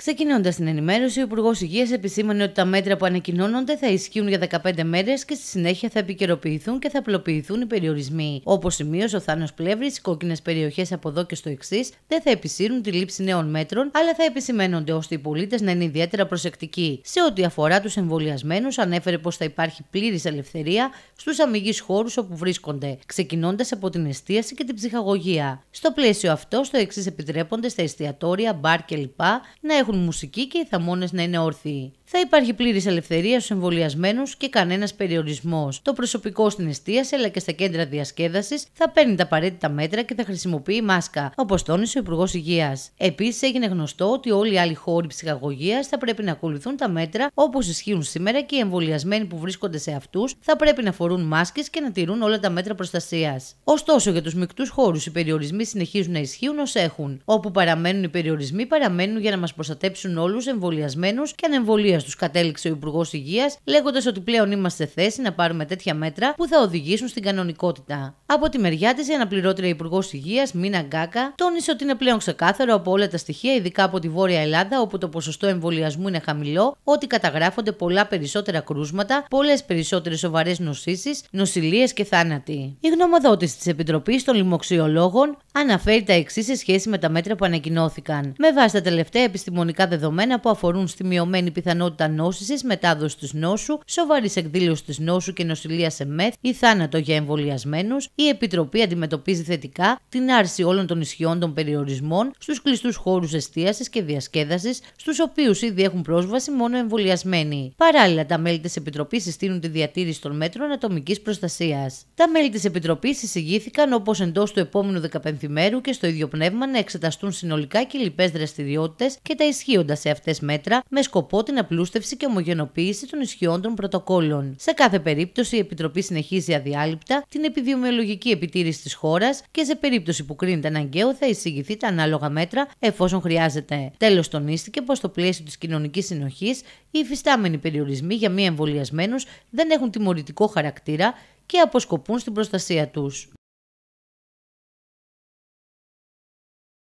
Ξεκινώντας την ενημέρωση, ο Υπουργός Υγείας επισήμανε ότι τα μέτρα που ανακοινώνονται θα ισχύουν για 15 μέρες και στη συνέχεια θα επικαιροποιηθούν και θα απλοποιηθούν οι περιορισμοί. Όπως σημείωσε ο Θάνος Πλεύρης, οι κόκκινες περιοχές από εδώ και στο εξής δεν θα επισύρουν τη λήψη νέων μέτρων, αλλά θα επισημαίνονται ώστε οι πολίτες να είναι ιδιαίτερα προσεκτικοί. Σε ό,τι αφορά τους εμβολιασμένους, ανέφερε πως θα υπάρχει πλήρης ελευθερία στους αμυγείς χώρους όπου βρίσκονται, ξεκινώντας από την εστίαση και την ψυχαγωγία. Στο πλαίσιο αυτό, στο εξής επιτρέπονται στα εστιατόρια, μπαρ κλπ. να έχουν μουσική και οι θαμώνες να είναι όρθιοι. Θα υπάρχει πλήρης ελευθερία στους εμβολιασμένους και κανένας περιορισμός. Το προσωπικό στην εστίαση αλλά και στα κέντρα διασκέδασης θα παίρνει τα απαραίτητα μέτρα και θα χρησιμοποιεί μάσκα, όπως τόνισε ο Υπουργός Υγείας. Επίσης, έγινε γνωστό ότι όλοι οι άλλοι χώροι ψυχαγωγίας θα πρέπει να ακολουθούν τα μέτρα όπως ισχύουν σήμερα και οι εμβολιασμένοι που βρίσκονται σε αυτούς θα πρέπει να φορούν μάσκες και να τηρούν όλα τα μέτρα προστασίας. Ωστόσο, για τους μεικτούς χώρους οι περιορισμοί συνεχίζουν να ισχύουν ως έχουν. Όπου παραμένουν οι περιορισμοί, παραμένουν για να μας προστατεύουν προστατέψουν όλους εμβολιασμένους και τους κατέληξε ο Υπουργός Υγείας, λέγοντας ότι πλέον είμαστε σε θέση να πάρουμε τέτοια μέτρα που θα οδηγήσουν στην κανονικότητα. Από τη μεριά της, η αναπληρώτρια Υπουργός Υγείας, Μίνα Γκάκα, τόνισε ότι είναι πλέον ξεκάθαρο από όλα τα στοιχεία, ειδικά από τη Βόρεια Ελλάδα, όπου το ποσοστό εμβολιασμού είναι χαμηλό, ότι καταγράφονται πολλά περισσότερα κρούσματα, πολλές περισσότερες σοβαρές νοσήσεις, νοσηλίες και θάνατοι. Η γνωμοδότηση της Επιτροπής των Λοιμοξιολόγων αναφέρει τα εξής σε σχέση με τα μέτρα που ανακοινώθηκαν. Με βάση τα τελευταία επιστημονικά επιστημονικά δεδομένα που αφορούν στη μειωμένη πιθανότητα νόσησης, μετάδοση της νόσου, σοβαρής εκδήλωση της νόσου και νοσηλεία σε μεθ ή θάνατο για εμβολιασμένους, η Επιτροπή αντιμετωπίζει θετικά την άρση όλων των ισχυών των περιορισμών στους κλειστούς χώρους εστίασης και διασκέδασης, στους οποίους ήδη έχουν πρόσβαση μόνο εμβολιασμένοι. Παράλληλα, τα μέλη της Επιτροπής συστήνουν τη διατήρηση των μέτρων ατομικής προστασίας. Τα μέλη της Επιτροπής εισηγήθηκαν όπως εντός του επόμενου 15 και στο ίδιο πνεύμα να εξεταστούν συνολικά και δραστηριότητες και τα ενισχύοντας σε αυτές μέτρα με σκοπό την απλούστευση και ομογενοποίηση των ισχυών των πρωτοκόλων. Σε κάθε περίπτωση, η Επιτροπή συνεχίζει αδιάλειπτα την επιδημιολογική επιτήρηση της χώρας και σε περίπτωση που κρίνεται αναγκαίο θα εισηγηθεί τα ανάλογα μέτρα εφόσον χρειάζεται. Τέλος, τονίστηκε πως στο πλαίσιο της κοινωνικής συνοχής οι υφιστάμενοι περιορισμοί για μη εμβολιασμένους δεν έχουν τιμωρητικό χαρακτήρα και αποσκοπούν στην προστασία τους.